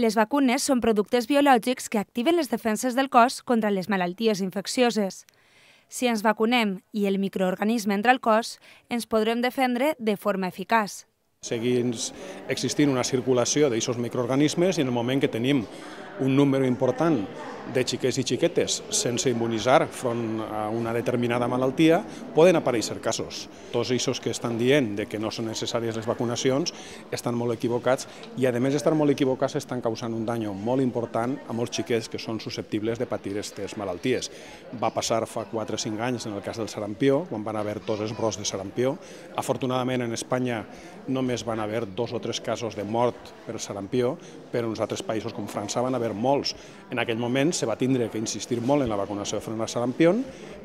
Les vacunes són productes biològics que activen les defenses del cos contra les malalties infeccioses. Si ens vacunem i el microorganisme entra al cos, ens podrem defendre de forma eficaç. Seguint existint una circulació d'aixòs microorganismes i en el moment que tenim un número important de xiquets i xiquetes sense immunitzar front a una determinada malaltia, poden aparèixer casos. Tots aquests que estan dient de que no són necessàries les vacunacions estan molt equivocats i, a més d'estar molt equivocats, estan causant un dany molt important a molts xiquets que són susceptibles de patir aquestes malalties. Va passar fa 4 o 5 anys en el cas del sarampió, quan van haver tots els brots de sarampió. Afortunadament, en Espanya només només van haver dos o tres casos de mort per sarampió, però en els altres països com França van haver molts. En aquell moment se va tindre que insistir molt en la vacunació front al sarampió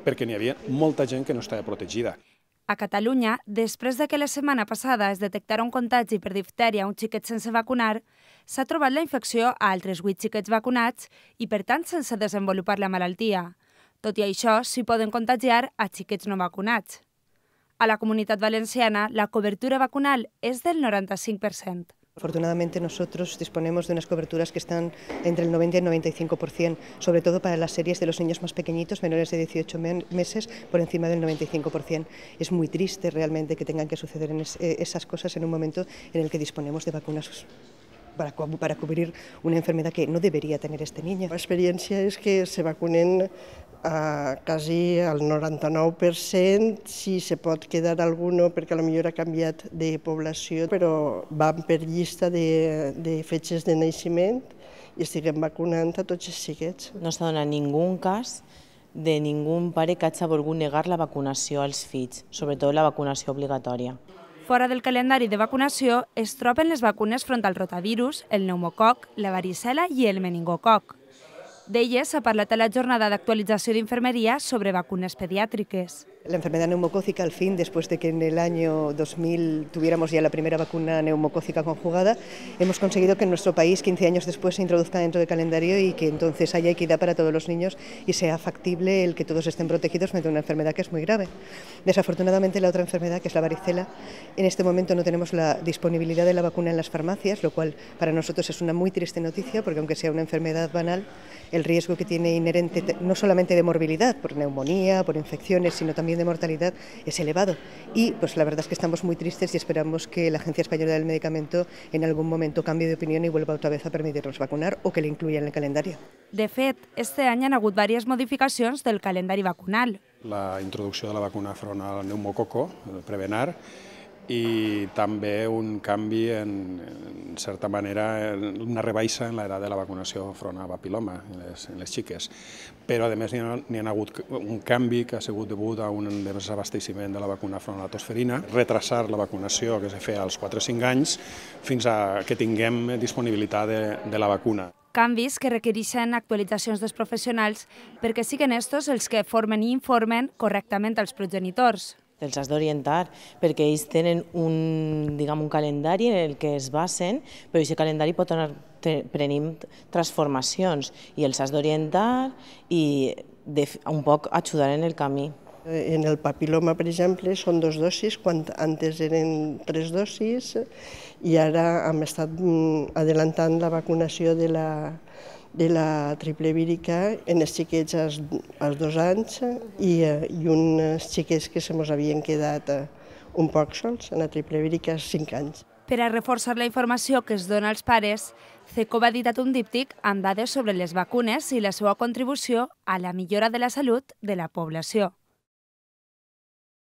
perquè n'hi havia molta gent que no estava protegida. A Catalunya, després de que la setmana passada es detectara un contagi per diftèria a un xiquet sense vacunar, s'ha trobat la infecció a altres 8 xiquets vacunats i, per tant, sense desenvolupar la malaltia. Tot i això, s'hi poden contagiar a xiquets no vacunats. A la comunidad valenciana, la cobertura vacunal es del 95%. Afortunadamente nosotros disponemos de unas coberturas que están entre el 90 y el 95%, sobre todo para las series de los niños más pequeñitos, menores de 18 meses, por encima del 95%. Es muy triste realmente que tengan que suceder eh, esas cosas en un momento en el que disponemos de vacunas para, para cubrir una enfermedad que no debería tener este niño. La experiencia es que se vacunen a quasi el 99%, si se pot quedar alguno perquè a la millor ha canviat de població, però van per llista de, de fetges de naixement i estiguem vacunant a tots els xiquets. No s'ha donat ningú cas de ningú pare que hagi volgut negar la vacunació als fills, sobretot la vacunació obligatòria. Fora del calendari de vacunació es troben les vacunes front al rotavirus, el pneumococ, la varicela i el meningococ. d'elles ha parlat a la jornada de actualización de enfermería sobre vacunas pediátricas. La enfermedad neumocócica, al fin, después de que en el año 2000 tuviéramos ya la primera vacuna neumocócica conjugada, hemos conseguido que en nuestro país, 15 años después, se introduzca dentro del calendario y que entonces haya equidad para todos los niños y sea factible el que todos estén protegidos frente una enfermedad que es muy grave. Desafortunadamente, la otra enfermedad, que es la varicela, en este momento no tenemos la disponibilidad de la vacuna en las farmacias, lo cual para nosotros es una muy triste noticia, porque aunque sea una enfermedad banal, el riesgo que tiene inherente no solamente de morbilidad por neumonía, por infecciones, sino también de mortalidad es elevado. Y pues la verdad es que estamos muy tristes y esperamos que la Agencia Española del Medicamento en algún momento cambie de opinión y vuelva otra vez a permitirnos vacunar o que le incluya en el calendario. De fet, este año han habido varias modificaciones del calendario vacunal. La introducción de la vacuna frontal neumococo, Prevenar, i també un canvi, en, en certa manera, una rebaixa en l'edat de la vacunació front a papiloma en les, en les xiques. Però, a més, n'hi ha, ha, hagut un canvi que ha sigut debut a un desabasteixement de la vacuna front a la tosferina, retrasar la vacunació que s'ha fet als 4-5 anys fins a que tinguem disponibilitat de, de la vacuna canvis que requereixen actualitzacions dels professionals perquè siguin estos els que formen i informen correctament els progenitors els has d'orientar, perquè ells tenen un, diguem, un calendari en el que es basen, però aquest calendari pot anar prenent transformacions i els has d'orientar i de, un poc ajudar en el camí. Eh, en el papiloma, per exemple, són dos dosis, quan antes eren tres dosis, i ara hem estat mm, adelantant la vacunació de la, de la triple vírica en els xiquets als, als dos anys i, eh, i uns xiquets que se mos havien quedat eh, un poc sols en la triple vírica als cinc anys. Per a reforçar la informació que es dona als pares, CECOB ha editat un díptic amb dades sobre les vacunes i la seva contribució a la millora de la salut de la població.